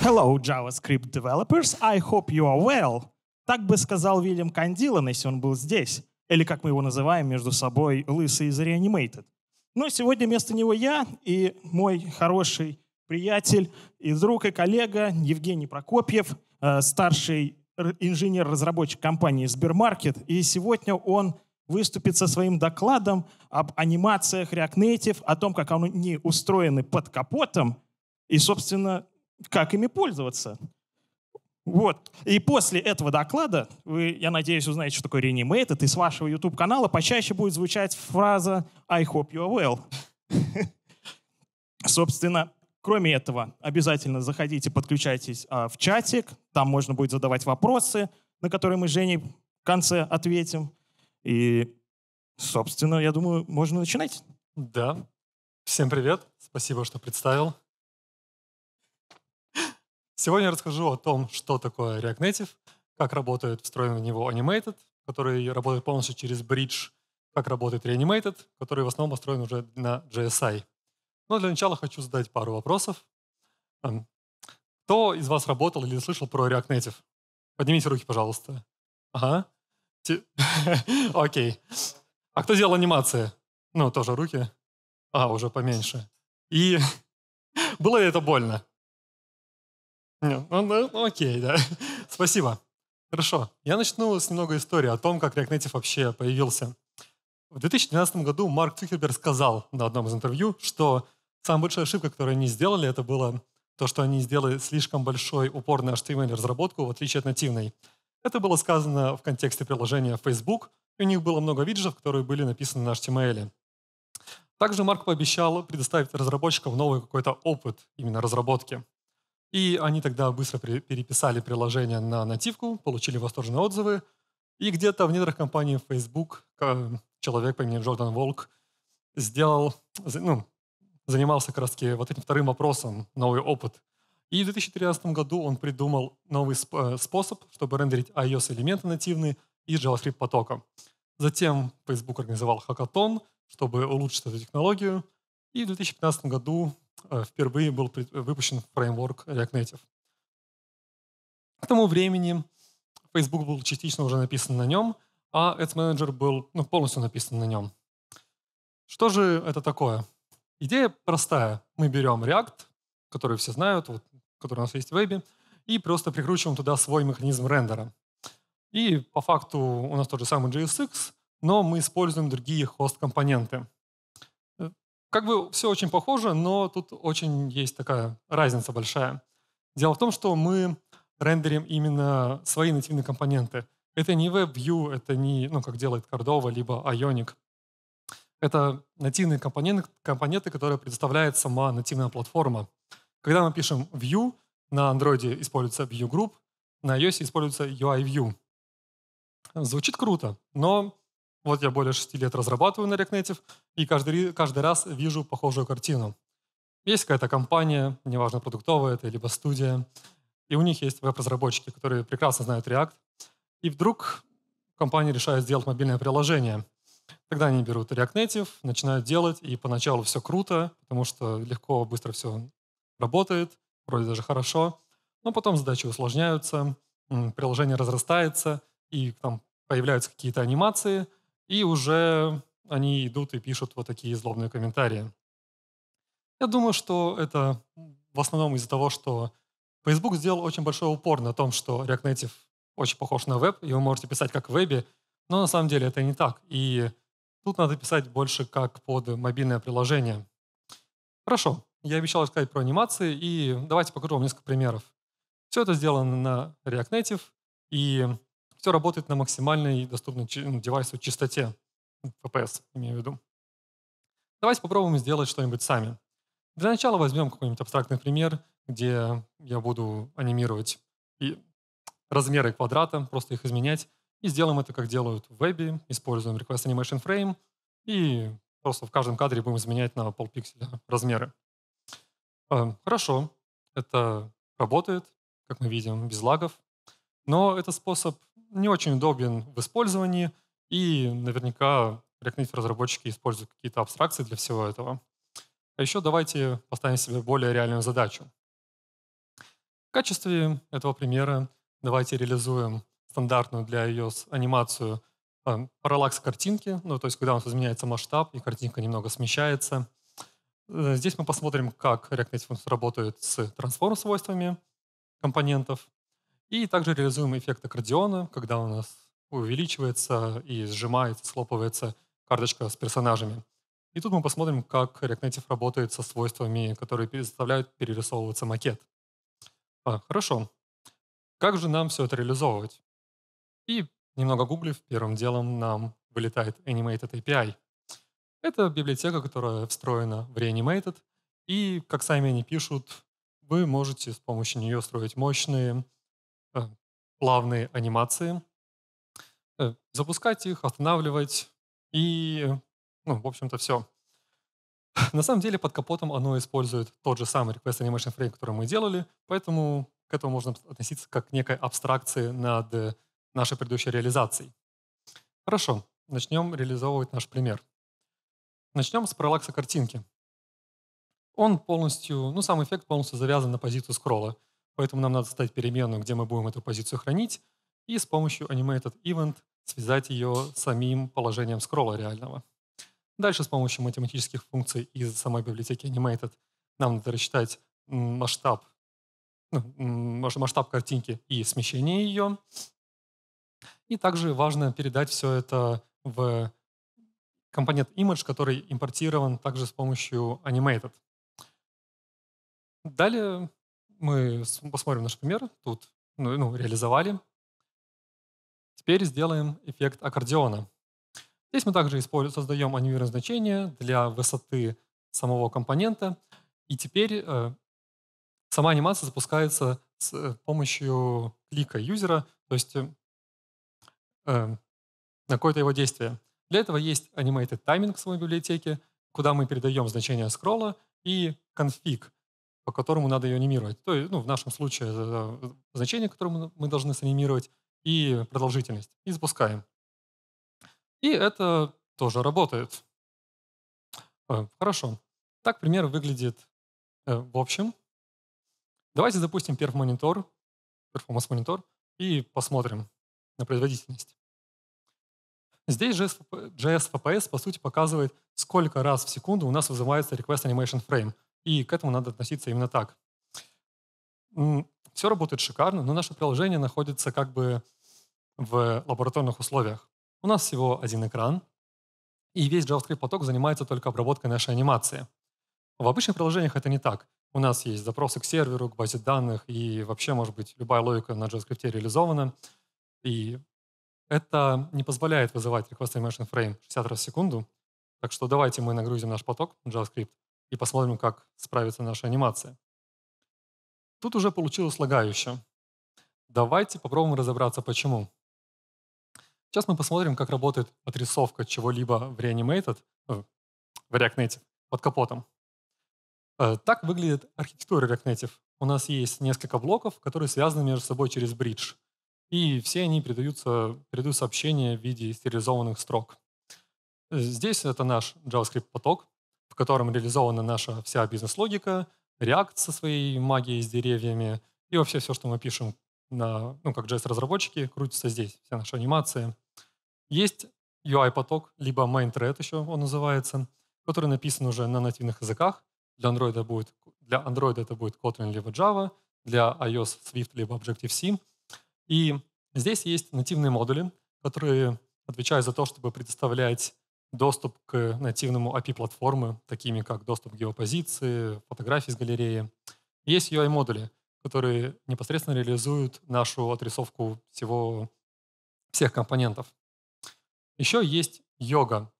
Hello, JavaScript developers. I hope you are well. Так бы сказал Вильям Кандилан, если он был здесь. Или, как мы его называем между собой, лысый из Reanimated. Но ну, сегодня вместо него я и мой хороший приятель и друг и коллега Евгений Прокопьев, э, старший инженер-разработчик компании Сбермаркет. И сегодня он выступит со своим докладом об анимациях React Native, о том, как они устроены под капотом и, собственно, как ими пользоваться. Вот. И после этого доклада, вы, я надеюсь, узнаете, что такое реанимейтед, и с вашего YouTube-канала почаще будет звучать фраза «I hope you are well». Собственно, кроме этого, обязательно заходите, подключайтесь а, в чатик, там можно будет задавать вопросы, на которые мы с Женей в конце ответим. И, собственно, я думаю, можно начинать. Да. Всем привет, спасибо, что представил. Сегодня я расскажу о том, что такое React Native, как работает встроенный в него Animated, который работает полностью через Bridge, как работает Reanimated, который в основном построен уже на JSI. Но для начала хочу задать пару вопросов. Эм, кто из вас работал или слышал про React Native? Поднимите руки, пожалуйста. Ага. Окей. А кто делал анимации? Ну, тоже руки. А, уже поменьше. И было ли это больно? Нет, ну, ну, ну, окей, да. Спасибо. Хорошо. Я начну с немного истории о том, как React Native вообще появился. В 2012 году Марк Цукерберг сказал на одном из интервью, что самая большая ошибка, которую они сделали, это было то, что они сделали слишком большой упор на HTML-разработку, эм в отличие от нативной. Это было сказано в контексте приложения Facebook, и у них было много виджетов, которые были написаны на HTML. Эм Также Марк пообещал предоставить разработчикам новый какой-то опыт именно разработки. И они тогда быстро переписали приложение на нативку, получили восторженные отзывы. И где-то в недрах компании Facebook человек по имени Джордан Волк сделал, ну, занимался как раз вот этим вторым вопросом, новый опыт. И в 2013 году он придумал новый э, способ, чтобы рендерить iOS-элементы нативные из JavaScript потока. Затем Facebook организовал хакатон, чтобы улучшить эту технологию. И в 2015 году Э, впервые был э, выпущен фреймворк React Native. К тому времени Facebook был частично уже написан на нем, а Ads Manager был ну, полностью написан на нем. Что же это такое? Идея простая. Мы берем React, который все знают, вот, который у нас есть в вебе, и просто прикручиваем туда свой механизм рендера. И по факту у нас тот же самый JSX, но мы используем другие хост-компоненты. Как бы все очень похоже, но тут очень есть такая разница большая. Дело в том, что мы рендерим именно свои нативные компоненты. Это не WebView, это не, ну, как делает Cordova, либо Ionic. Это нативные компоненты, компоненты, которые предоставляет сама нативная платформа. Когда мы пишем View, на Android используется View Group, на iOS используется UI View. Звучит круто, но вот я более 6 лет разрабатываю на React Native, и каждый, каждый раз вижу похожую картину. Есть какая-то компания, неважно, продуктовая это, либо студия, и у них есть веб-разработчики, которые прекрасно знают React, и вдруг компания решает сделать мобильное приложение. Тогда они берут React Native, начинают делать, и поначалу все круто, потому что легко, быстро все работает, вроде даже хорошо, но потом задачи усложняются, приложение разрастается, и там появляются какие-то анимации — и уже они идут и пишут вот такие злобные комментарии. Я думаю, что это в основном из-за того, что Facebook сделал очень большой упор на том, что React Native очень похож на веб, и вы можете писать как в вебе, но на самом деле это не так. И тут надо писать больше как под мобильное приложение. Хорошо, я обещал рассказать про анимации, и давайте покажу вам несколько примеров. Все это сделано на React Native, и все работает на максимальной доступной ну, девайсу частоте, FPS имею в виду. Давайте попробуем сделать что-нибудь сами. Для начала возьмем какой-нибудь абстрактный пример, где я буду анимировать и размеры квадрата, просто их изменять, и сделаем это, как делают в вебе, используем Request Animation Frame, и просто в каждом кадре будем изменять на полпикселя размеры. А, хорошо, это работает, как мы видим, без лагов, но это способ не очень удобен в использовании, и наверняка React Native разработчики используют какие-то абстракции для всего этого. А еще давайте поставим себе более реальную задачу. В качестве этого примера давайте реализуем стандартную для iOS анимацию э, параллакс картинки, ну, то есть когда у нас изменяется масштаб и картинка немного смещается. Э, здесь мы посмотрим, как React Native работает с трансформ-свойствами компонентов. И также реализуем эффект аккордеона, когда у нас увеличивается и сжимается, слопывается карточка с персонажами. И тут мы посмотрим, как React Native работает со свойствами, которые заставляют перерисовываться макет. А, хорошо. Как же нам все это реализовывать? И немного гуглив, первым делом нам вылетает Animated API. Это библиотека, которая встроена в Reanimated, и, как сами они пишут, вы можете с помощью нее строить мощные Э, плавные анимации, э, запускать их, останавливать и, ну, в общем-то, все. На самом деле под капотом оно использует тот же самый Request Animation Frame, который мы делали, поэтому к этому можно относиться как к некой абстракции над э, нашей предыдущей реализацией. Хорошо, начнем реализовывать наш пример. Начнем с параллакса картинки. Он полностью, ну сам эффект полностью завязан на позицию скролла. Поэтому нам надо создать переменную, где мы будем эту позицию хранить, и с помощью animated event связать ее с самим положением скролла реального. Дальше с помощью математических функций из самой библиотеки animated нам надо рассчитать масштаб, ну, масштаб картинки и смещение ее. И также важно передать все это в компонент image, который импортирован также с помощью animated. Далее мы посмотрим наш пример, тут ну, ну, реализовали. Теперь сделаем эффект аккордеона. Здесь мы также создаем анимированное значение для высоты самого компонента. И теперь э, сама анимация запускается с э, помощью клика юзера, то есть э, на эм, какое-то его действие. Для этого есть animated timing в самой библиотеке, куда мы передаем значение скролла и конфиг — по которому надо ее анимировать. То есть, ну, в нашем случае это э, значение, которое мы должны санимировать, и продолжительность. И запускаем. И это тоже работает. Э, хорошо. Так пример выглядит э, в общем. Давайте запустим перф монитор, performance монитор, и посмотрим на производительность. Здесь JS, JS по сути, показывает, сколько раз в секунду у нас вызывается request animation frame. И к этому надо относиться именно так. Все работает шикарно, но наше приложение находится как бы в лабораторных условиях. У нас всего один экран, и весь JavaScript поток занимается только обработкой нашей анимации. В обычных приложениях это не так. У нас есть запросы к серверу, к базе данных, и вообще, может быть, любая логика на JavaScript реализована. И это не позволяет вызывать request animation frame 60 раз в секунду. Так что давайте мы нагрузим наш поток JavaScript и посмотрим, как справится наша анимация. Тут уже получилось лагающе. Давайте попробуем разобраться, почему. Сейчас мы посмотрим, как работает отрисовка чего-либо в Reanimated, э, в React Native, под капотом. Э, так выглядит архитектура React Native. У нас есть несколько блоков, которые связаны между собой через бридж. И все они передаются, передают сообщения в виде стерилизованных строк. Э, здесь это наш JavaScript-поток, котором реализована наша вся бизнес-логика, React со своей магией с деревьями и вообще все, что мы пишем на, ну, как JS-разработчики, крутится здесь, все наши анимации. Есть UI-поток, либо main-thread еще он называется, который написан уже на нативных языках. Для Android, будет, для Android это будет Kotlin либо Java, для iOS Swift либо Objective-C. И здесь есть нативные модули, которые отвечают за то, чтобы предоставлять доступ к нативному API платформы, такими как доступ к геопозиции, фотографии с галереи. Есть UI-модули, которые непосредственно реализуют нашу отрисовку всего, всех компонентов. Еще есть йога.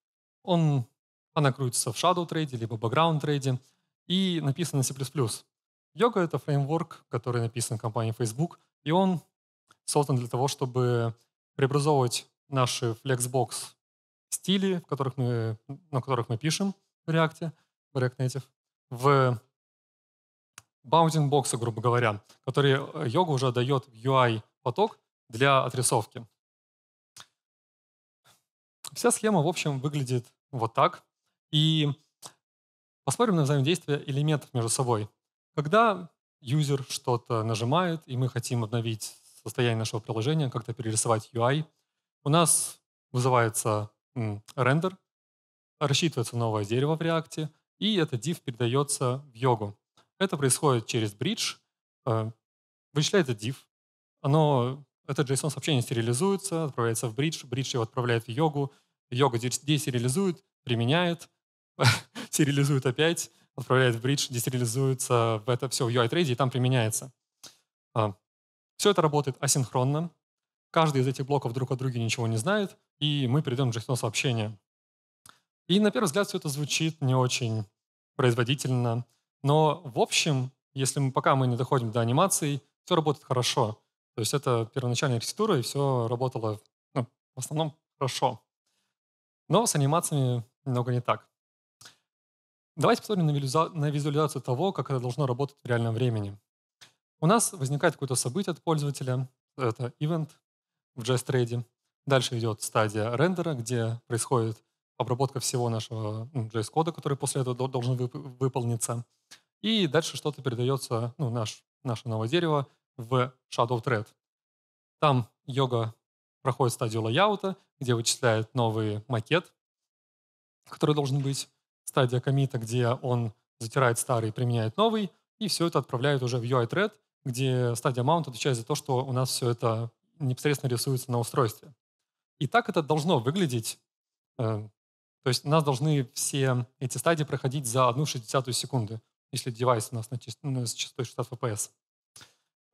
Он, она крутится в Shadow Trade, либо Background Trade и написан на C++. Йога — это фреймворк, который написан компанией Facebook, и он создан для того, чтобы преобразовывать наши Flexbox стили, в которых мы, на которых мы пишем в React, в React Native, в bounding боксы, грубо говоря, которые э, йога уже дает в UI поток для отрисовки. Вся схема, в общем, выглядит вот так. И посмотрим на взаимодействие элементов между собой. Когда юзер что-то нажимает, и мы хотим обновить состояние нашего приложения, как-то перерисовать UI, у нас вызывается рендер, рассчитывается новое дерево в React, и этот div передается в йогу. Это происходит через бридж, э, вычисляется div, оно, это JSON-сообщение стерилизуется, отправляется в бридж, бридж его отправляет в йогу, йога дестерилизует, применяет, стерилизует опять, отправляет в бридж, дестерилизуется в это все в UI-трейде, и там применяется. Э, все это работает асинхронно. Каждый из этих блоков друг о друге ничего не знает и мы перейдем к JSON сообщению. И на первый взгляд все это звучит не очень производительно, но в общем, если мы, пока мы не доходим до анимаций, все работает хорошо. То есть это первоначальная архитектура, и все работало ну, в основном хорошо. Но с анимациями немного не так. Давайте посмотрим на, визуализацию того, как это должно работать в реальном времени. У нас возникает какое-то событие от пользователя, это event в JS-трейде. Дальше идет стадия рендера, где происходит обработка всего нашего JS-кода, ну, который после этого должен выполниться. И дальше что-то передается, ну, наш, наше новое дерево в Shadow Thread. Там йога проходит стадию лайаута, где вычисляет новый макет, который должен быть. Стадия комита, где он затирает старый, применяет новый, и все это отправляет уже в UI-thread, где стадия mount отвечает за то, что у нас все это непосредственно рисуется на устройстве. И так это должно выглядеть. Э, то есть у нас должны все эти стадии проходить за одну шестьдесятую секунды, если девайс у нас на ну, частотой 60 FPS.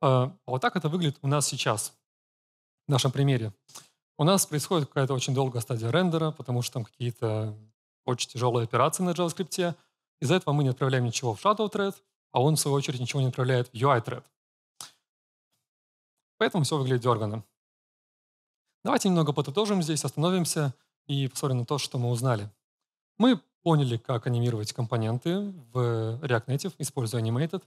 Э, а вот так это выглядит у нас сейчас, в нашем примере. У нас происходит какая-то очень долгая стадия рендера, потому что там какие-то очень тяжелые операции на JavaScript. Из-за этого мы не отправляем ничего в Shadow Thread, а он, в свою очередь, ничего не отправляет в UI Thread. Поэтому все выглядит дерганно. Давайте немного подытожим здесь, остановимся и посмотрим на то, что мы узнали. Мы поняли, как анимировать компоненты в React Native, используя Animated.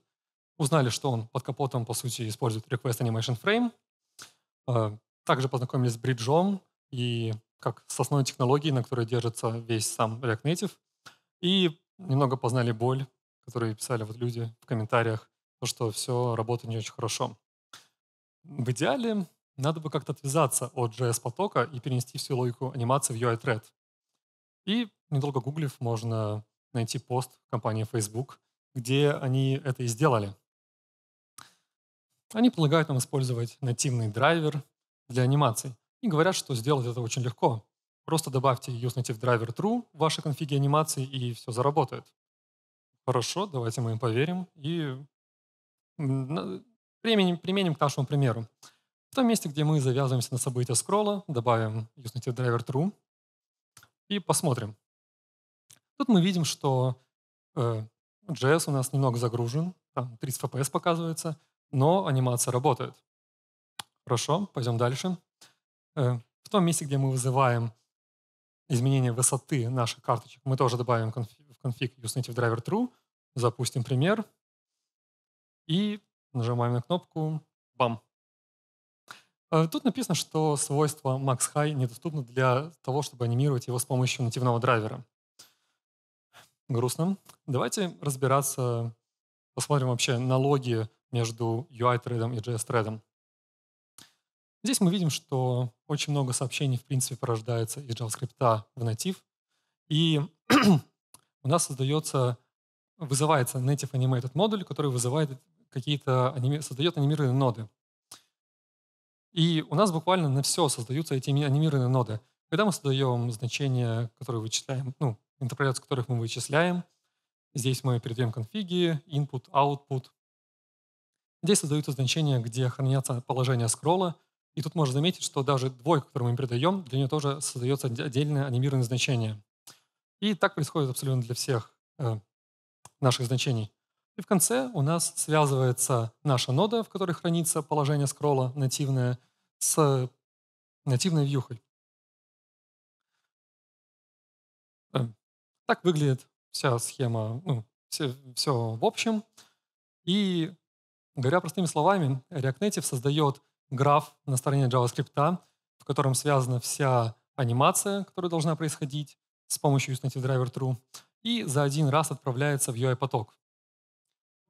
Узнали, что он под капотом, по сути, использует Request Animation Frame. А, также познакомились с бриджом и как с основной технологией, на которой держится весь сам React Native. И немного познали боль, которую писали вот люди в комментариях, то, что все работает не очень хорошо. В идеале надо бы как-то отвязаться от JS-потока и перенести всю логику анимации в UI-thread. И, недолго гуглив, можно найти пост компании Facebook, где они это и сделали. Они предлагают нам использовать нативный драйвер для анимаций и говорят, что сделать это очень легко. Просто добавьте use true в ваши конфиги анимации, и все заработает. Хорошо, давайте мы им поверим и применим, применим к нашему примеру. В том месте, где мы завязываемся на события скролла, добавим usnative driver true и посмотрим. Тут мы видим, что э, JS у нас немного загружен, там 30 FPS показывается, но анимация работает. Хорошо, пойдем дальше. Э, в том месте, где мы вызываем изменение высоты наших карточек, мы тоже добавим в конфиг usnative driver true, запустим пример и нажимаем на кнопку «Бам!» Э, тут написано, что свойство Max High недоступно для того, чтобы анимировать его с помощью нативного драйвера. Грустно. Давайте разбираться, посмотрим вообще налоги между UI-тредом и JS-тредом. Здесь мы видим, что очень много сообщений, в принципе, порождается из JavaScript в натив. И у нас создается, вызывается native animated модуль, который вызывает какие-то, создает анимированные ноды. И у нас буквально на все создаются эти анимированные ноды. Когда мы создаем значения, которые вычисляем, ну, интерпретацию которых мы вычисляем, здесь мы передаем конфиги, input, output. Здесь создаются значения, где хранятся положения скролла, и тут можно заметить, что даже двойка, которую мы передаем, для нее тоже создается отдельное анимированное значение. И так происходит абсолютно для всех э, наших значений. И в конце у нас связывается наша нода, в которой хранится положение скролла нативное, с нативной вьюхой. Э, так выглядит вся схема, ну, все, все в общем. И, говоря простыми словами, React Native создает граф на стороне JavaScript, в котором связана вся анимация, которая должна происходить с помощью driver True, и за один раз отправляется в UI-поток.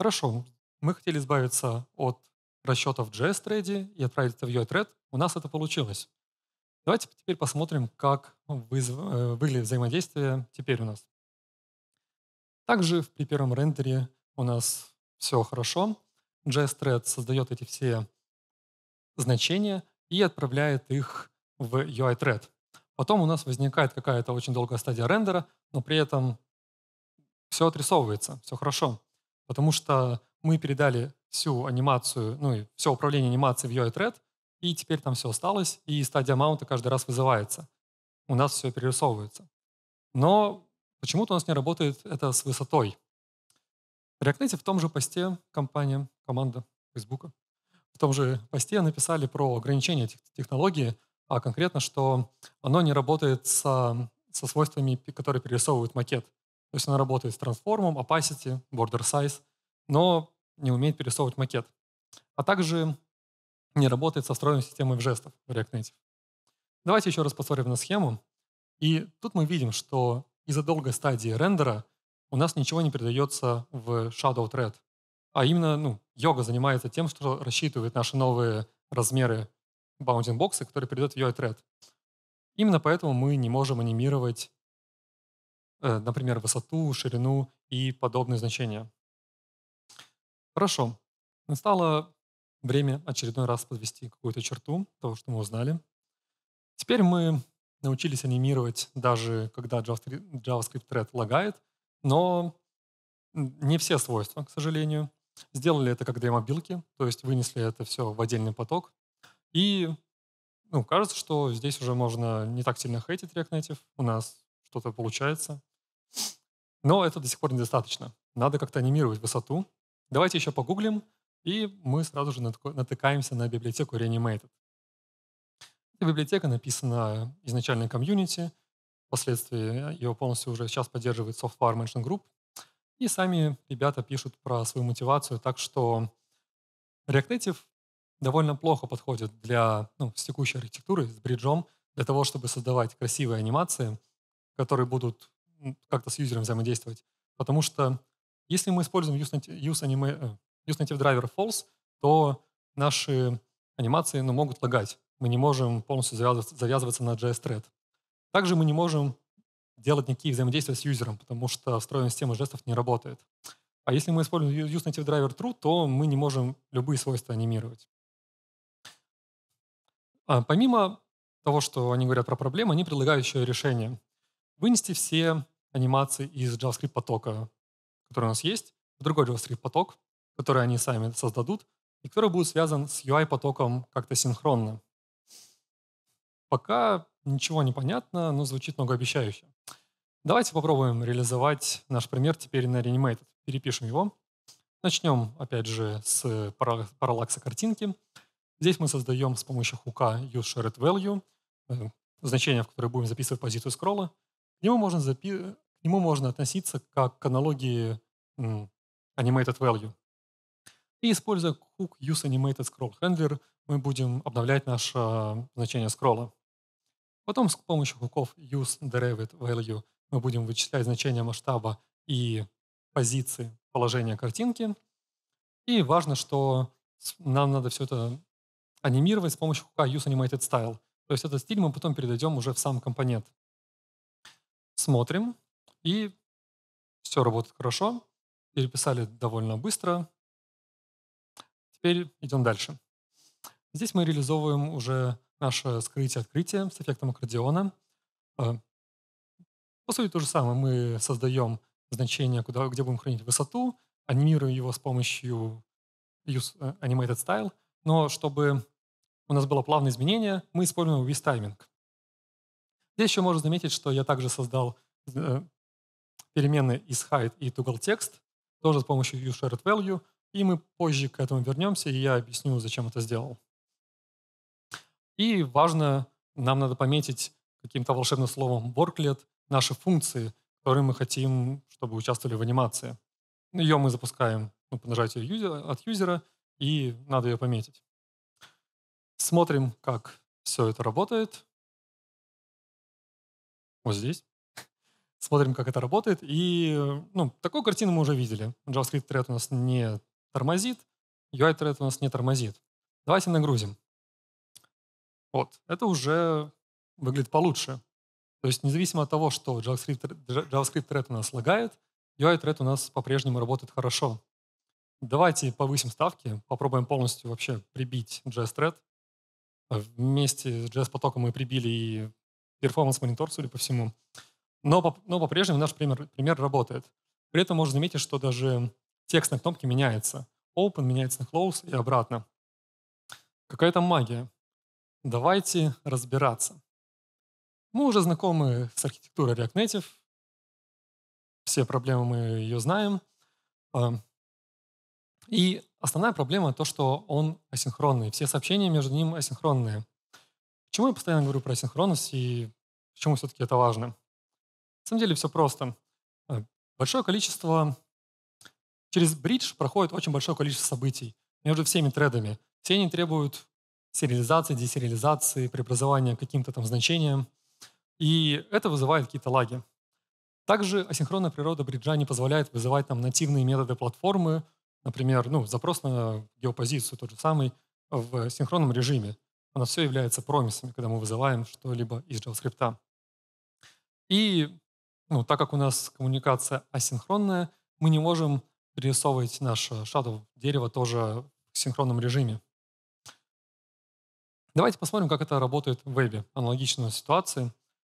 Хорошо, мы хотели избавиться от расчетов JS-треде и отправить это в ui Thread. У нас это получилось. Давайте теперь посмотрим, как вызв... выглядит э, взаимодействие теперь у нас. Также при первом рендере у нас все хорошо. JS-thread создает эти все значения и отправляет их в UI-thread. Потом у нас возникает какая-то очень долгая стадия рендера, но при этом все отрисовывается, все хорошо потому что мы передали всю анимацию, ну, и все управление анимацией в UI-thread, и теперь там все осталось, и стадия маунта каждый раз вызывается. У нас все перерисовывается. Но почему-то у нас не работает это с высотой. React в том же посте компания, команда Facebook, в том же посте написали про ограничение технологии, а конкретно, что оно не работает со, со свойствами, которые перерисовывают макет. То есть она работает с трансформом, opacity, border size, но не умеет перерисовывать макет. А также не работает со встроенной системой жестов в React Native. Давайте еще раз посмотрим на схему. И тут мы видим, что из-за долгой стадии рендера у нас ничего не передается в Shadow Thread. А именно, ну, йога занимается тем, что рассчитывает наши новые размеры bounding бокса, которые в UI Thread. Именно поэтому мы не можем анимировать Э, например, высоту, ширину и подобные значения. Хорошо. Настало время очередной раз подвести какую-то черту того, что мы узнали. Теперь мы научились анимировать даже когда JavaScript thread лагает, но не все свойства, к сожалению. Сделали это как демо-билки, то есть вынесли это все в отдельный поток. И ну, кажется, что здесь уже можно не так сильно хейтить React Native. У нас что-то получается. Но это до сих пор недостаточно. Надо как-то анимировать высоту. Давайте еще погуглим, и мы сразу же натыкаемся на библиотеку Reanimated. Эта библиотека написана изначально комьюнити, впоследствии э, ее полностью уже сейчас поддерживает Software Management Group, и сами ребята пишут про свою мотивацию, так что React Native довольно плохо подходит для ну, с текущей архитектуры, с бриджом, для того, чтобы создавать красивые анимации, которые будут как-то с юзером взаимодействовать. Потому что если мы используем use-native э, driver false, то наши анимации ну, могут лагать. Мы не можем полностью завязываться, на JS thread. Также мы не можем делать никакие взаимодействия с юзером, потому что встроенная система жестов не работает. А если мы используем use native driver true, то мы не можем любые свойства анимировать. А помимо того, что они говорят про проблемы, они предлагают еще и решение. Вынести все анимации из JavaScript потока, который у нас есть, другой JavaScript поток, который они сами создадут, и который будет связан с UI потоком как-то синхронно. Пока ничего не понятно, но звучит многообещающе. Давайте попробуем реализовать наш пример теперь на Reanimated. Перепишем его. Начнем, опять же, с параллакса картинки. Здесь мы создаем с помощью хука useSharedValue, э, значение, в которое будем записывать позицию скролла, к нему можно, запи... к нему можно относиться как к аналогии м, animated value. И используя hook use animated scroll handler, мы будем обновлять наше а, значение скролла. Потом с помощью хуков use derived value мы будем вычислять значение масштаба и позиции положения картинки. И важно, что нам надо все это анимировать с помощью хука use animated style. То есть этот стиль мы потом передадим уже в сам компонент смотрим, и все работает хорошо. Переписали довольно быстро. Теперь идем дальше. Здесь мы реализовываем уже наше скрытие-открытие с эффектом аккордеона. Э, по сути, то же самое. Мы создаем значение, куда, где будем хранить высоту, анимируем его с помощью use э, animated style, но чтобы у нас было плавное изменение, мы используем with тайминг Здесь еще можно заметить, что я также создал э, перемены из height и toggleText, тоже с помощью viewSharedValue, и мы позже к этому вернемся, и я объясню, зачем это сделал. И важно, нам надо пометить каким-то волшебным словом worklet наши функции, которые мы хотим, чтобы участвовали в анимации. Ее мы запускаем ну, по нажатию юзера, от юзера, и надо ее пометить. Смотрим, как все это работает вот здесь. Смотрим, как это работает. И э, ну, такую картину мы уже видели. JavaScript thread у нас не тормозит, UI thread у нас не тормозит. Давайте нагрузим. Вот, это уже выглядит получше. То есть независимо от того, что JavaScript, JavaScript thread у нас лагает, UI thread у нас по-прежнему работает хорошо. Давайте повысим ставки, попробуем полностью вообще прибить JS thread. Вместе с JS потоком мы прибили и перформанс-монитор, судя по всему. Но, но по-прежнему наш пример, пример работает. При этом можно заметить, что даже текст на кнопке меняется. Open меняется на close и обратно. Какая там магия? Давайте разбираться. Мы уже знакомы с архитектурой React Native. Все проблемы мы ее знаем. Эм, и основная проблема то, что он асинхронный. Все сообщения между ним асинхронные. Почему я постоянно говорю про синхронность и почему все-таки это важно? На самом деле все просто. Э, большое количество... Через бридж проходит очень большое количество событий между всеми тредами. Все они требуют сериализации, десериализации, преобразования каким-то там значением. И это вызывает какие-то лаги. Также асинхронная природа бриджа не позволяет вызывать там нативные методы платформы, например, ну, запрос на геопозицию тот же самый в синхронном режиме. Оно все является промисами, когда мы вызываем что-либо из JavaScript. И ну, так как у нас коммуникация асинхронная, мы не можем перерисовывать наше shadow э, дерево тоже в синхронном режиме. Давайте посмотрим, как это работает в вебе, аналогичную ситуации.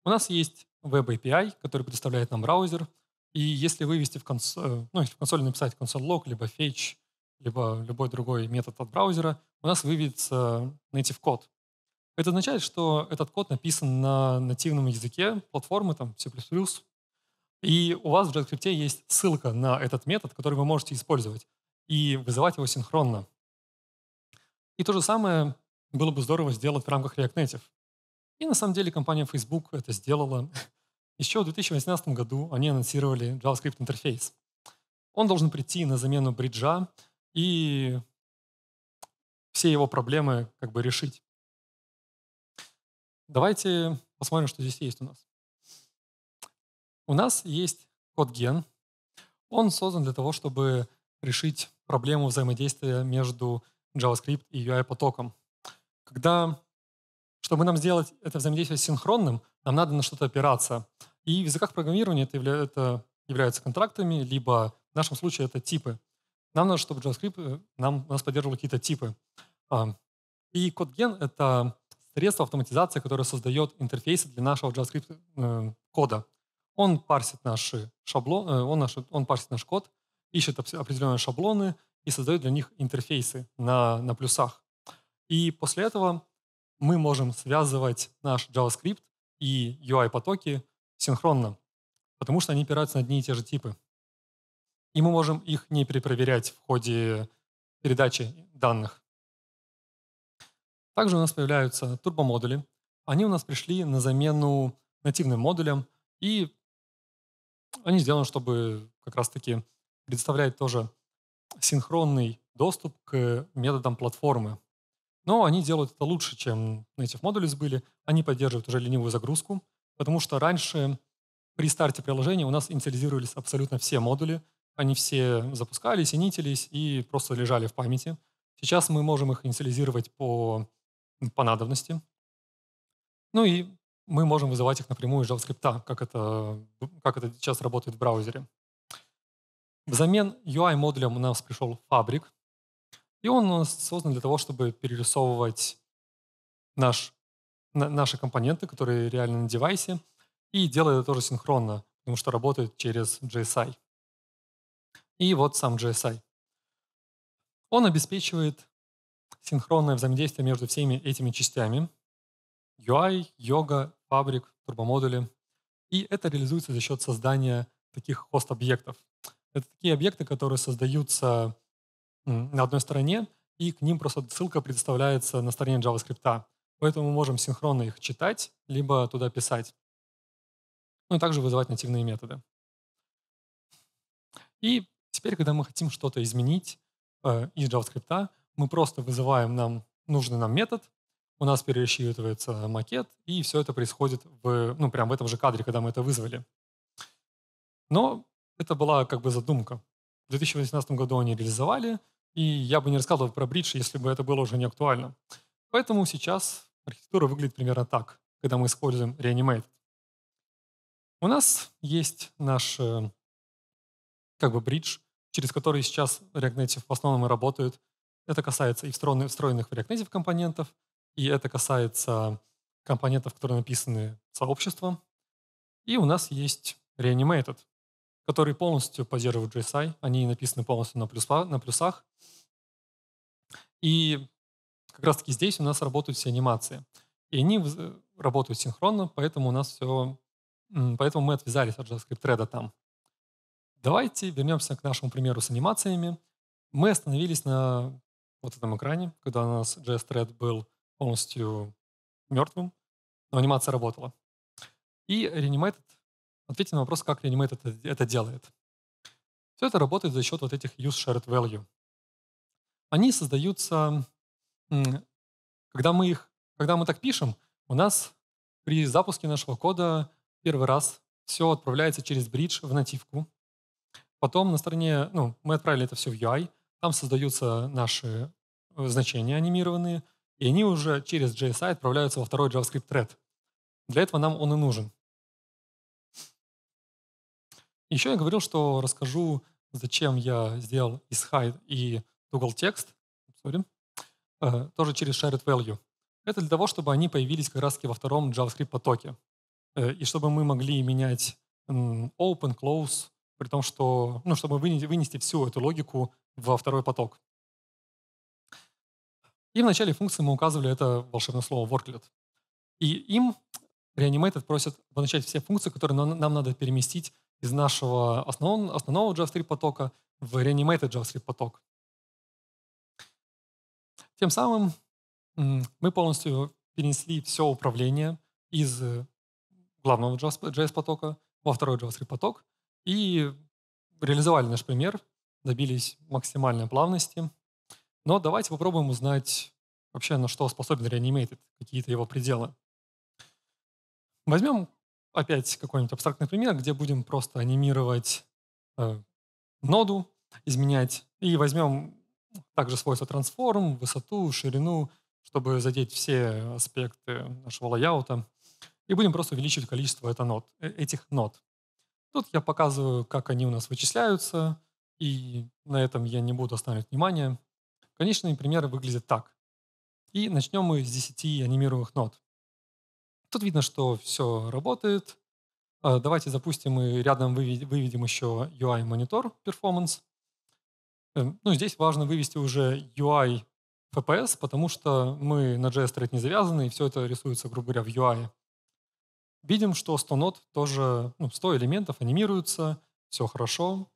У нас есть Web API, который предоставляет нам браузер, и если вывести в консоль, э, ну, если в консоль написать console.log, либо fetch либо любой другой метод от браузера, у нас выведется native код. Это означает, что этот код написан на нативном языке платформы, там C++, и у вас в JavaScript есть ссылка на этот метод, который вы можете использовать, и вызывать его синхронно. И то же самое было бы здорово сделать в рамках React Native. И на самом деле компания Facebook это сделала. Еще в 2018 году они анонсировали JavaScript интерфейс. Он должен прийти на замену бриджа, и все его проблемы как бы решить. Давайте посмотрим, что здесь есть у нас. У нас есть код ген. Он создан для того, чтобы решить проблему взаимодействия между JavaScript и UI-потоком. Когда, чтобы нам сделать это взаимодействие синхронным, нам надо на что-то опираться. И в языках программирования это, явля, это являются контрактами, либо в нашем случае это типы. Нам нужно, чтобы JavaScript э, нам, у нас поддерживал какие-то типы. А, и CodeGen — это средство автоматизации, которое создает интерфейсы для нашего JavaScript э, кода. Он парсит наши шаблон, э, он, наш, он парсит наш код, ищет определенные шаблоны и создает для них интерфейсы на, на плюсах. И после этого мы можем связывать наш JavaScript и UI-потоки синхронно, потому что они опираются на одни и те же типы и мы можем их не перепроверять в ходе передачи данных. Также у нас появляются турбомодули. Они у нас пришли на замену нативным модулям, и они сделаны, чтобы как раз-таки предоставлять тоже синхронный доступ к методам платформы. Но они делают это лучше, чем Native Modules были. Они поддерживают уже ленивую загрузку, потому что раньше при старте приложения у нас инициализировались абсолютно все модули, они все запускались и нитились, и просто лежали в памяти. Сейчас мы можем их инициализировать по, по надобности. Ну и мы можем вызывать их напрямую из JavaScript, как это, как это сейчас работает в браузере. Взамен UI-модулем у нас пришел Fabric, и он создан для того, чтобы перерисовывать наш, на, наши компоненты, которые реально на девайсе, и делает это тоже синхронно, потому что работает через JSI и вот сам GSI. Он обеспечивает синхронное взаимодействие между всеми этими частями. UI, Yoga, Fabric, турбомодули. И это реализуется за счет создания таких хост-объектов. Это такие объекты, которые создаются на одной стороне, и к ним просто ссылка предоставляется на стороне JavaScript. Поэтому мы можем синхронно их читать, либо туда писать. Ну и также вызывать нативные методы. И Теперь, когда мы хотим что-то изменить э, из JavaScript, мы просто вызываем нам нужный нам метод, у нас пересчитывается макет, и все это происходит в, ну, прямо в этом же кадре, когда мы это вызвали. Но это была как бы задумка. В 2018 году они реализовали, и я бы не рассказывал про бридж, если бы это было уже не актуально. Поэтому сейчас архитектура выглядит примерно так, когда мы используем Reanimate. У нас есть наш э, как бы бридж, через которые сейчас React Native в основном и работают. Это касается и встроенных, встроенных в React Native компонентов, и это касается компонентов, которые написаны сообществом. И у нас есть Reanimated, который полностью поддерживает JSI. Они написаны полностью на, плюса, на плюсах. И как раз-таки здесь у нас работают все анимации. И они работают синхронно, поэтому у нас все... Поэтому мы отвязались от JavaScript Thread там. Давайте вернемся к нашему примеру с анимациями. Мы остановились на вот этом экране, когда у нас JS Thread был полностью мертвым, но анимация работала. И Reanimated, ответьте на вопрос, как Reanimated это делает. Все это работает за счет вот этих Use Shared Value. Они создаются, когда мы их, когда мы так пишем, у нас при запуске нашего кода первый раз все отправляется через бридж в нативку, Потом на стороне, ну, мы отправили это все в UI, там создаются наши э, значения анимированные, и они уже через JSI отправляются во второй JavaScript thread. Для этого нам он и нужен. Еще я говорил, что расскажу, зачем я сделал из hide и Google текст, sorry, э, тоже через shared value. Это для того, чтобы они появились как раз-таки во втором JavaScript потоке. Э, и чтобы мы могли менять open, close, при том, что, ну, чтобы вынести, всю эту логику во второй поток. И в начале функции мы указывали это волшебное слово worklet. И им Reanimated просит обозначать все функции, которые нам, нам надо переместить из нашего основного, основного JavaScript потока в Reanimated JavaScript поток. Тем самым мы полностью перенесли все управление из главного JS потока во второй JavaScript поток, и реализовали наш пример, добились максимальной плавности. Но давайте попробуем узнать вообще, на что способен Reanimated, какие-то его пределы. Возьмем опять какой-нибудь абстрактный пример, где будем просто анимировать э, ноду, изменять, и возьмем также свойства трансформ, высоту, ширину, чтобы задеть все аспекты нашего лайаута, и будем просто увеличивать количество это нод, э, этих нод. Тут я показываю, как они у нас вычисляются, и на этом я не буду останавливать внимание. Конечные примеры выглядят так. И начнем мы с 10 анимируемых нод. Тут видно, что все работает. Э, давайте запустим и рядом выведем еще UI-монитор Performance. Эм, ну, здесь важно вывести уже UI FPS, потому что мы на JS-тред не завязаны, и все это рисуется, грубо говоря, в UI. Видим, что 100 нот тоже, ну, 100 элементов анимируются, все хорошо.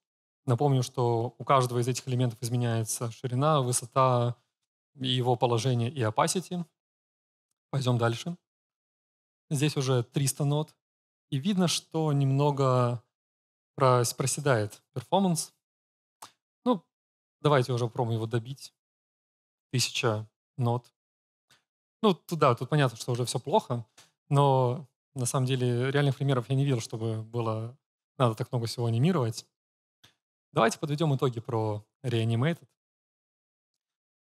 Напомню, что у каждого из этих элементов изменяется ширина, высота, его положение и opacity. Пойдем дальше. Здесь уже 300 нот. И видно, что немного проседает перформанс. Ну, давайте уже попробуем его добить. 1000 нот. Ну, туда, тут понятно, что уже все плохо, но на самом деле, реальных примеров я не видел, чтобы было надо так много всего анимировать. Давайте подведем итоги про Reanimated.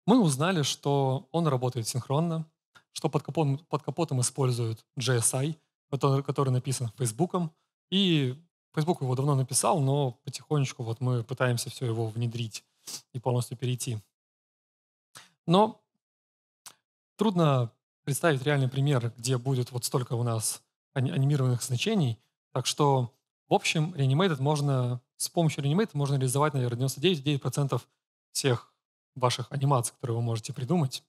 Мы узнали, что он работает синхронно, что под капотом, под капотом используют GSI, который, который написан Facebook. И Facebook его давно написал, но потихонечку вот мы пытаемся все его внедрить и полностью перейти. Но трудно представить реальный пример, где будет вот столько у нас анимированных значений. Так что, в общем, Reanimated можно, с помощью Reanimated можно реализовать, наверное, 99,9% всех ваших анимаций, которые вы можете придумать.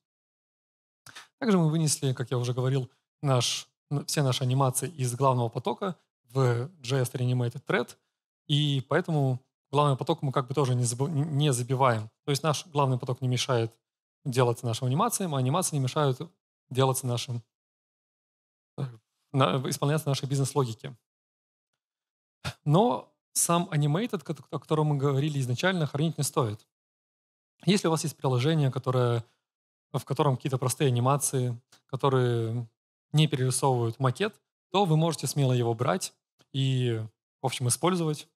Также мы вынесли, как я уже говорил, наш, все наши анимации из главного потока в JS Reanimated Thread, и поэтому главный поток мы как бы тоже не, заб, не забиваем. То есть наш главный поток не мешает делаться нашим анимациям, а анимации не мешают делаться нашим исполняться нашей бизнес-логике. Но сам animated, о котором мы говорили изначально, хранить не стоит. Если у вас есть приложение, которое, в котором какие-то простые анимации, которые не перерисовывают макет, то вы можете смело его брать и, в общем, использовать.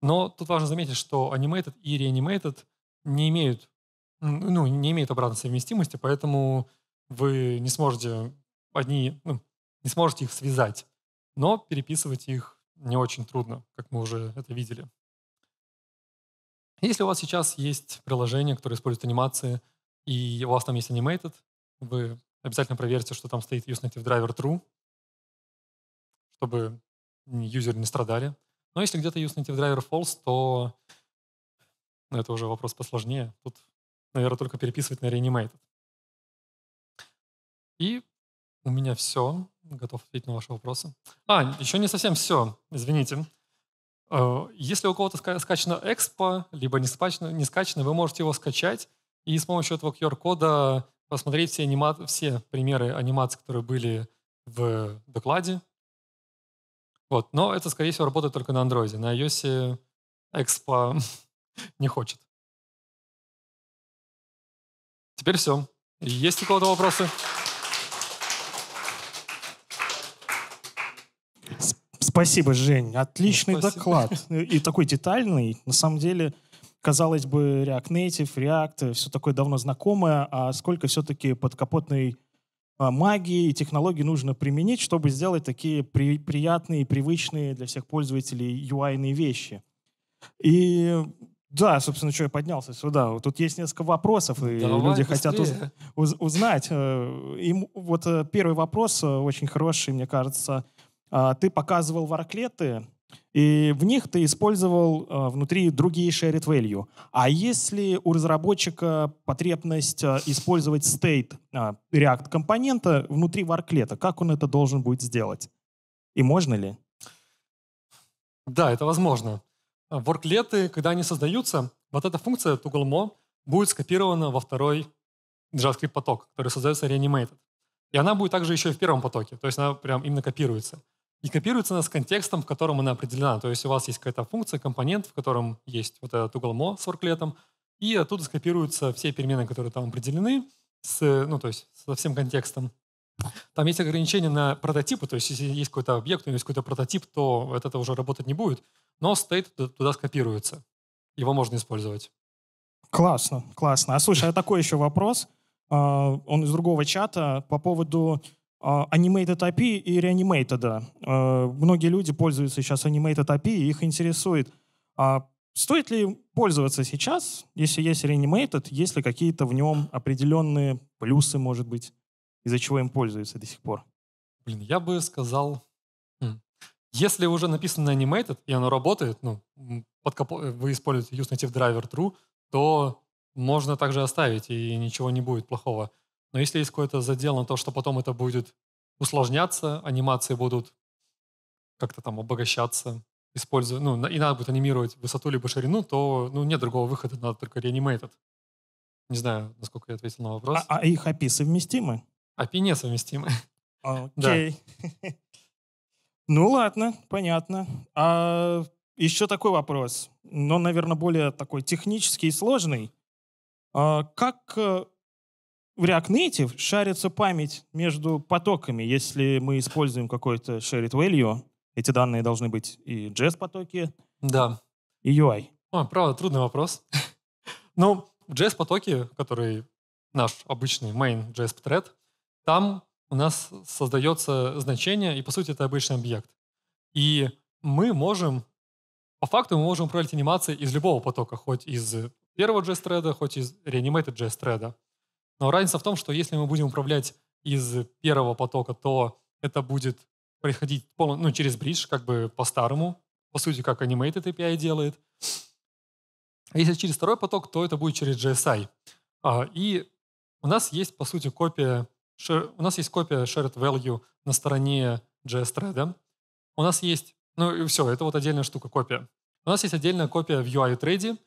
Но тут важно заметить, что animated и reanimated не имеют, ну, не имеют обратной совместимости, поэтому вы не сможете одни, ну, не сможете их связать, но переписывать их не очень трудно, как мы уже это видели. Если у вас сейчас есть приложение, которое использует анимации, и у вас там есть Animated, вы обязательно проверьте, что там стоит Use Native Driver True, чтобы юзеры не страдали. Но если где-то Use Native Driver False, то это уже вопрос посложнее. Тут, наверное, только переписывать на Reanimated. И у меня все готов ответить на ваши вопросы. А, еще не совсем все, извините. Э, если у кого-то скачано Экспо, либо не скачано, не скачано, вы можете его скачать и с помощью этого QR-кода посмотреть все, анима... все примеры анимации, которые были в докладе. Вот. Но это, скорее всего, работает только на Android. На iOS Expo не хочет. Теперь все. Есть у кого-то вопросы? Спасибо, Жень. Отличный ну, спасибо. доклад. И такой детальный. На самом деле, казалось бы, React Native, React, э, все такое давно знакомое, а сколько все-таки подкапотной а, магии и технологий нужно применить, чтобы сделать такие при, приятные привычные для всех пользователей UI-ные вещи. И да, собственно, что я поднялся сюда. Вот тут есть несколько вопросов, Давай, и люди быстрее. хотят уз, уз, узнать. Э, им вот э, первый вопрос очень хороший, мне кажется. А, ты показывал варклеты, и в них ты использовал а, внутри другие shared value. А если у разработчика потребность а, использовать state React компонента внутри варклета, как он это должен будет сделать? И можно ли? Да, это возможно. Ворклеты, когда они создаются, вот эта функция ToggleMo будет скопирована во второй JavaScript поток, который создается Reanimated. И она будет также еще и в первом потоке, то есть она прям именно копируется. И копируется она с контекстом, в котором она определена. То есть у вас есть какая-то функция, компонент, в котором есть вот этот угол мо с орклетом, и оттуда скопируются все перемены, которые там определены, с, ну, то есть со всем контекстом. Там есть ограничения на прототипы, то есть если есть какой-то объект, у него есть какой-то прототип, то от этого уже работать не будет, но стоит туда скопируется. Его можно использовать. Классно, классно. А слушай, а такой еще вопрос, а, он из другого чата по поводу Animated а, API и Reanimated. А, многие люди пользуются сейчас Animated API, и их интересует, а стоит ли пользоваться сейчас, если есть Reanimated, есть ли какие-то в нем определенные плюсы, может быть, из-за чего им пользуются до сих пор? Блин, я бы сказал, хм, если уже написано Animated, и оно работает, ну, под капо... Э, вы используете Use Native Driver True, то можно также оставить, и ничего не будет плохого. Но если есть какой-то задел на то, что потом это будет усложняться, анимации будут как-то там обогащаться, используя, ну, и надо будет анимировать высоту либо ширину, то ну, нет другого выхода, надо только реанимейтед. Не знаю, насколько я ответил на а, вопрос. А, а их API совместимы? API не совместимы. А, окей. Okay. ну ладно, понятно. А еще такой вопрос, но, наверное, более такой технический и сложный. А, как э, в React Native шарится память между потоками. Если мы используем какой-то shared value, эти данные должны быть и JS-потоки, да. и UI. А, правда, трудный вопрос. ну, в JS-потоке, который наш обычный main JS thread, там у нас создается значение, и, по сути, это обычный объект. И мы можем, по факту, мы можем управлять анимацией из любого потока, хоть из первого JS-треда, хоть из reanimated JS-треда. Но разница в том, что если мы будем управлять из первого потока, то это будет происходить полно, ну, через бридж, как бы по-старому, по сути, как Animated API делает. А если через второй поток, то это будет через GSI. А, и у нас есть, по сути, копия, share, у нас есть копия shared value на стороне JS Thread. У нас есть, ну и все, это вот отдельная штука, копия. У нас есть отдельная копия в UI Thread,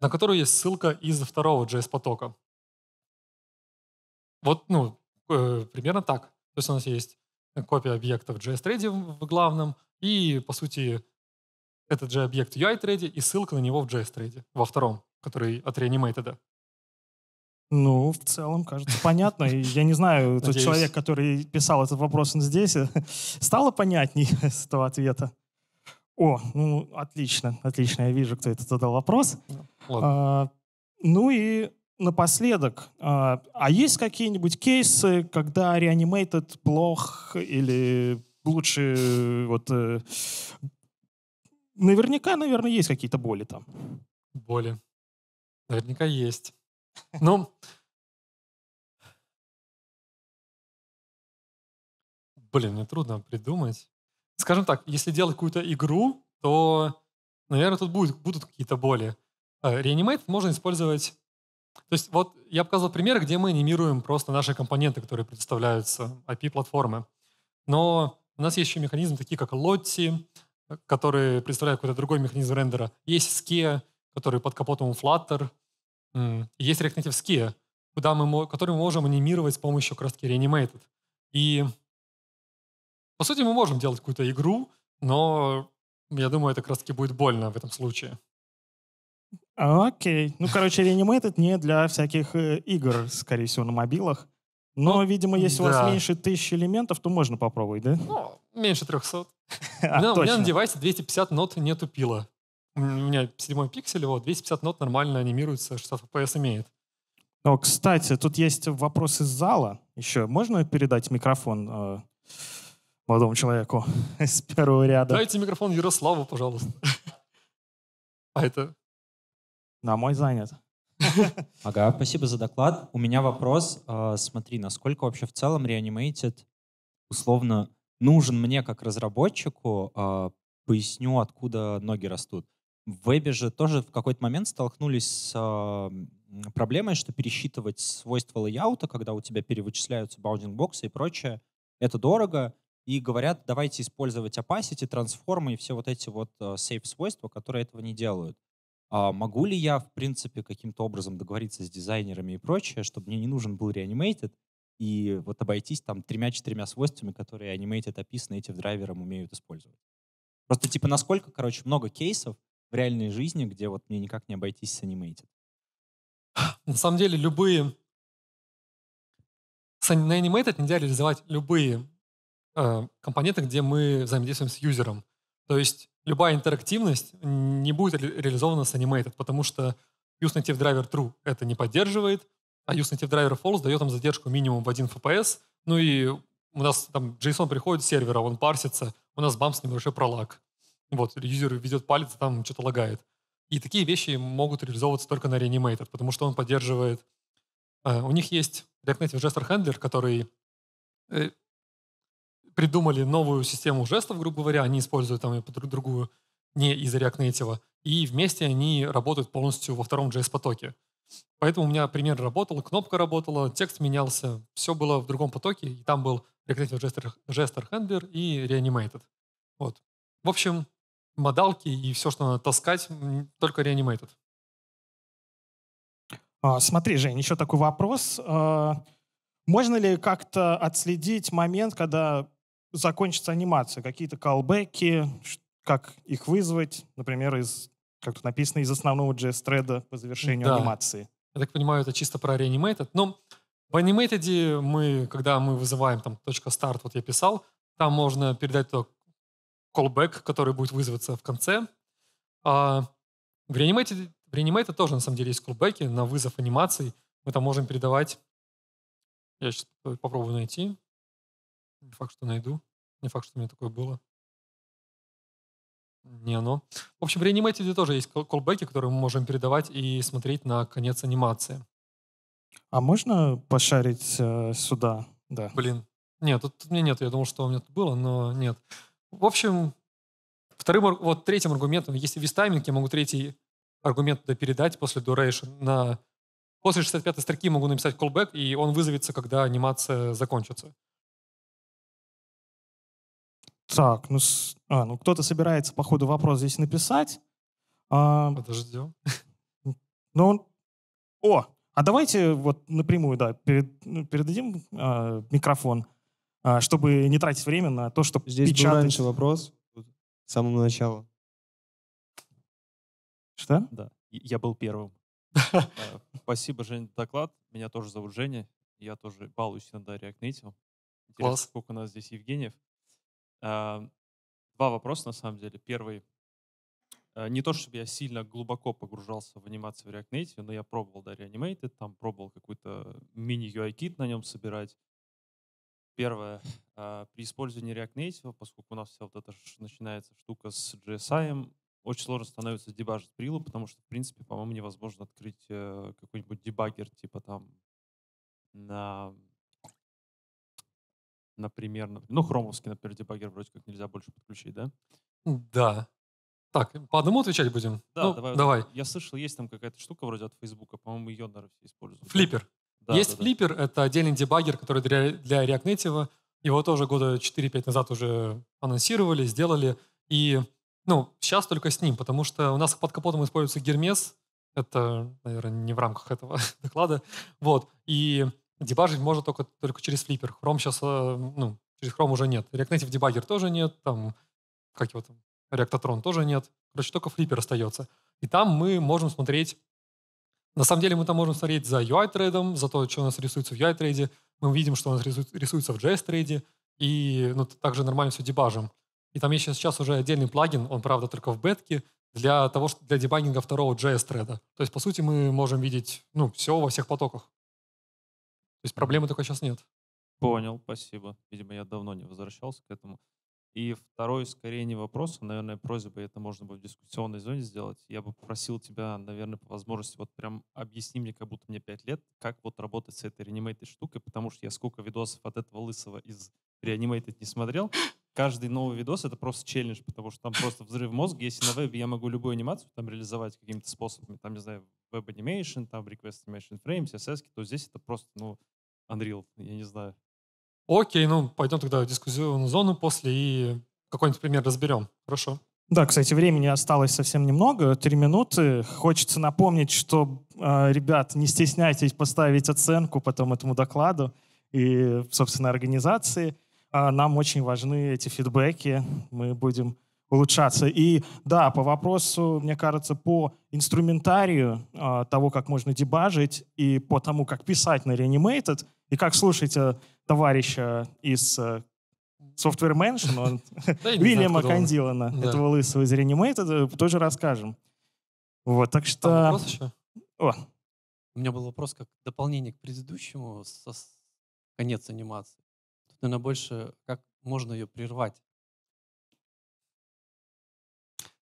на которую есть ссылка из второго JS-потока. Вот, ну, э, примерно так. То есть у нас есть копия объекта в JS-треде в главном, и, по сути, этот же объект в UI-треде и ссылка на него в JS-треде, во втором, который от реанимейтеда. Ну, в целом, кажется, понятно. я не знаю, тот Надеюсь. человек, который писал этот вопрос здесь, стало понятнее с этого ответа? О, ну, отлично, отлично. Я вижу, кто это задал вопрос. Ну, ладно. А, ну и напоследок, а, а есть какие-нибудь кейсы, когда Reanimated плохо или лучше э, вот... Э, наверняка, наверное, есть какие-то боли там. Боли. Наверняка есть. Ну, блин, мне трудно придумать. Скажем так, если делать какую-то игру, то, наверное, тут будет, будут какие-то боли. Э, Реанимейт можно использовать то есть вот я показывал пример, где мы анимируем просто наши компоненты, которые предоставляются API-платформы. Но у нас есть еще механизмы, такие как Lottie, которые представляют какой-то другой механизм рендера. Есть Skia, который под капотом Flutter. Есть React Native Skia, куда мы, который мы можем анимировать с помощью краски раз Reanimated. И по сути мы можем делать какую-то игру, но я думаю, это как будет больно в этом случае. А, окей. Ну, короче, Reanimated не для всяких э, игр, скорее всего, на мобилах. Но, ну, видимо, если да. у вас меньше тысячи элементов, то можно попробовать, да? Ну, меньше 300. а, у, меня, у меня на девайсе 250 нот не тупило. У меня седьмой пиксель, вот, 250 нот нормально анимируется, что FPS имеет. О, кстати, тут есть вопрос из зала еще. Можно передать микрофон э, молодому человеку с первого ряда? Дайте микрофон Ярославу, пожалуйста. А это на мой занят. Ага, спасибо за доклад. У меня вопрос. А, смотри, насколько вообще в целом реанимейтед условно нужен мне как разработчику, а, поясню, откуда ноги растут. В вебе же тоже в какой-то момент столкнулись с а, проблемой, что пересчитывать свойства лейаута, когда у тебя перевычисляются баудинг-боксы и прочее, это дорого, и говорят, давайте использовать opacity, трансформы и все вот эти вот сейф-свойства, которые этого не делают. А, могу ли я, в принципе, каким-то образом договориться с дизайнерами и прочее, чтобы мне не нужен был реанимейтед, и вот обойтись там тремя-четырьмя свойствами, которые Animated описаны этим драйвером умеют использовать. Просто типа насколько, короче, много кейсов в реальной жизни, где вот мне никак не обойтись с Animated. На самом деле любые... На Animated нельзя реализовать любые э, компоненты, где мы взаимодействуем с юзером. То есть любая интерактивность не будет реализована с Animated, потому что Use Native Driver True это не поддерживает, а Use Native Driver False дает нам задержку минимум в 1 FPS, ну и у нас там JSON приходит с сервера, он парсится, у нас бам с ним небольшой пролаг. Вот, юзер ведет палец, там что-то лагает. И такие вещи могут реализовываться только на Reanimator, потому что он поддерживает... Э, у них есть React Native Gesture Handler, который э, придумали новую систему жестов, грубо говоря, они используют там другую, не из React Native, и вместе они работают полностью во втором JS-потоке. Поэтому у меня пример работал, кнопка работала, текст менялся, все было в другом потоке, и там был React Native Gesture, Gesture Handler и Reanimated. Вот. В общем, модалки и все, что надо таскать, только Reanimated. А, смотри, Жень, еще такой вопрос. А, можно ли как-то отследить момент, когда закончится анимация, какие-то колбеки, как их вызвать, например, из, как то написано, из основного JS-треда по завершению да. анимации. Я так понимаю, это чисто про Reanimated. Но в Animated мы, когда мы вызываем там .start, вот я писал, там можно передать то callback, который будет вызываться в конце. А в Reanimated, в Reanimated тоже, на самом деле, есть callback на вызов анимаций. Мы там можем передавать... Я сейчас попробую найти. Не факт, что найду. Не факт, что у меня такое было. Не оно. В общем, в реанимативе тоже есть кол- колбеки, которые мы можем передавать и смотреть на конец анимации. А можно пошарить э, сюда? Да. Блин. Нет, тут, тут мне нет. Я думал, что у меня тут было, но нет. В общем, вторым, вот третьим аргументом, если в вистайминг, я могу третий аргумент туда передать после duration. На, после 65-й строки могу написать callback, и он вызовется, когда анимация закончится так, ну, с... а, ну кто-то собирается по ходу вопрос здесь написать. А... Подождем. Ну, о, а давайте вот напрямую, да, перед, ну, передадим а, микрофон, а, чтобы не тратить время на то, чтобы Здесь печатать. был раньше вопрос, с самого начала. Что? Да, я был первым. А, спасибо, Женя, за доклад. Меня тоже зовут Женя. Я тоже балуюсь иногда реактнетивом. Интересно, сколько у нас здесь Евгениев. Два вопроса, на самом деле. Первый. Э, не то, чтобы я сильно глубоко погружался в анимацию в React Native, но я пробовал, да, Reanimated, там пробовал какой-то мини-UI-кит на нем собирать. Первое. А, при использовании React Native, поскольку у нас вся вот эта начинается штука с JSI, очень сложно становится дебажить прилу, потому что, в принципе, по-моему, невозможно открыть э, какой-нибудь дебаггер, типа там на например, ну, хромовский, например, дебаггер вроде как нельзя больше подключить, да? Да. Так, по одному отвечать будем? Да, ну, давай. давай. Я слышал, есть там какая-то штука вроде от Фейсбука, по-моему, ее, наверное, все используют. Флиппер. Да, есть да, Flipper, да. это отдельный дебаггер, который для, для React Native. Его тоже года 4-5 назад уже анонсировали, сделали. И, ну, сейчас только с ним, потому что у нас под капотом используется Гермес. Это, наверное, не в рамках этого доклада. Вот. И дебажить можно только, только через Flipper. Chrome сейчас, э, ну, через Chrome уже нет. React Native Debugger тоже нет, там, как его там, Reactatron тоже нет. Короче, только Flipper остается. И там мы можем смотреть, на самом деле мы там можем смотреть за UI-трейдом, за то, что у нас рисуется в UI-трейде. Мы видим, что у нас рисуется в JS-трейде, и ну, также нормально все дебажим. И там есть сейчас уже отдельный плагин, он, правда, только в бетке, для того, для дебагинга второго JS-треда. То есть, по сути, мы можем видеть ну, все во всех потоках. То есть проблемы такой сейчас нет. Понял, спасибо. Видимо, я давно не возвращался к этому. И второй, скорее не вопрос, а, наверное, просьба, это можно бы в дискуссионной зоне сделать. Я бы просил тебя, наверное, по возможности, вот прям объясни мне, как будто мне 5 лет, как вот работать с этой реанимейтой штукой, потому что я сколько видосов от этого лысого из реанимейта не смотрел. Каждый новый видос — это просто челлендж, потому что там просто взрыв мозга. Если на вебе я могу любую анимацию там реализовать какими-то способами, там, не знаю, веб-анимейшн, там, request animation frames, CSS, то здесь это просто, ну, Unreal, я не знаю. Окей, ну пойдем тогда в дискуссионную зону после и какой-нибудь пример разберем. Хорошо. Да, кстати, времени осталось совсем немного, три минуты. Хочется напомнить, что, а, ребят, не стесняйтесь поставить оценку потом этому докладу и, собственно, организации. А, нам очень важны эти фидбэки. Мы будем улучшаться. И да, по вопросу, мне кажется, по инструментарию э, того, как можно дебажить, и по тому, как писать на Reanimated, и как слушать э, товарища из э, Software Mansion, Вильяма Кандилана, этого лысого из Reanimated, э, тоже расскажем. Вот, так что... О. У меня был вопрос как дополнение к предыдущему, со, конец анимации. Тут, наверное, больше, как можно ее прервать.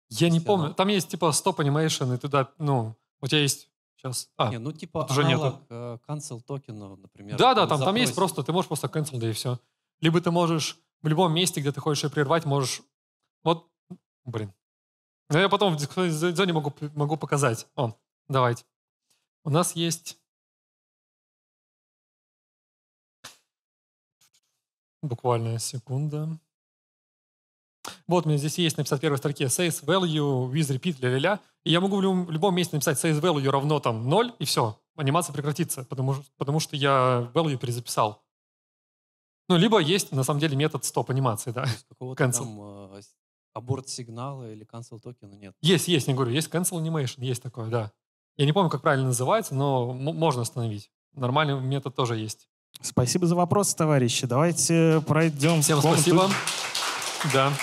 Я не помню. Там есть типа стоп-анимейшн, и туда, ну, у тебя есть Сейчас. А, не, ну типа уже аналог нету. Э, cancel токену например. Да, да, там, там есть просто, ты можешь просто cancel, да и все. Либо ты можешь в любом месте, где ты хочешь ее прервать, можешь... Вот, блин. Но я потом в дискуссионной зоне могу, могу показать. О, давайте. У нас есть... Буквально секунда вот у меня здесь есть на первой строке says value with repeat ля-ля-ля, и я могу в любом, месте написать says value равно там 0, и все, анимация прекратится, потому, потому что я value перезаписал. Ну, либо есть, на самом деле, метод стоп анимации, да. Какого-то там э, аборт сигнала или cancel токена нет. Есть, есть, не говорю, есть cancel animation, есть такое, да. Я не помню, как правильно называется, но можно остановить. Нормальный метод тоже есть. Спасибо за вопрос, товарищи. Давайте пройдем. Всем спасибо. Да.